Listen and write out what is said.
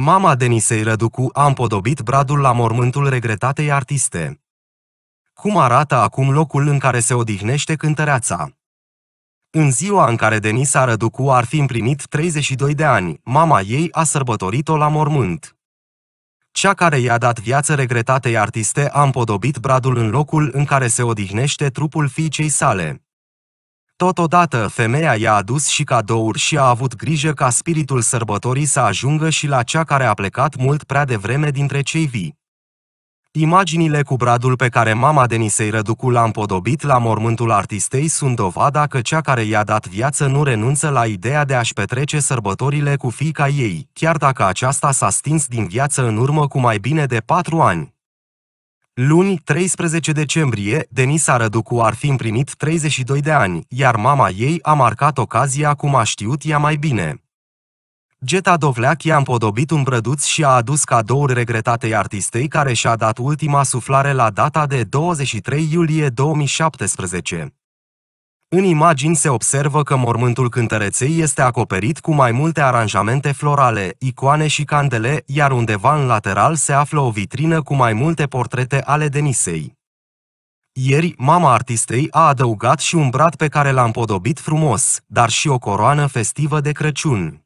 Mama Denisei Răducu a împodobit bradul la mormântul regretatei artiste. Cum arată acum locul în care se odihnește cântăreața? În ziua în care Denisa Răducu ar fi împlinit 32 de ani, mama ei a sărbătorit-o la mormânt. Cea care i-a dat viață regretatei artiste a împodobit bradul în locul în care se odihnește trupul fiicei sale. Totodată, femeia i-a adus și cadouri și a avut grijă ca spiritul sărbătorii să ajungă și la cea care a plecat mult prea devreme dintre cei vii. Imaginile cu bradul pe care mama Denisei Răducu l-a împodobit la mormântul artistei sunt dovada că cea care i-a dat viață nu renunță la ideea de a-și petrece sărbătorile cu fiica ei, chiar dacă aceasta s-a stins din viață în urmă cu mai bine de patru ani. Luni, 13 decembrie, Denisa Răducu ar fi împlinit 32 de ani, iar mama ei a marcat ocazia cum a știut ea mai bine. Geta Dovleac i-a împodobit un brăduț și a adus cadouri regretatei artistei care și-a dat ultima suflare la data de 23 iulie 2017. În imagini se observă că mormântul cântăreței este acoperit cu mai multe aranjamente florale, icoane și candele, iar undeva în lateral se află o vitrină cu mai multe portrete ale Denisei. Ieri, mama artistei a adăugat și un brat pe care l-a împodobit frumos, dar și o coroană festivă de Crăciun.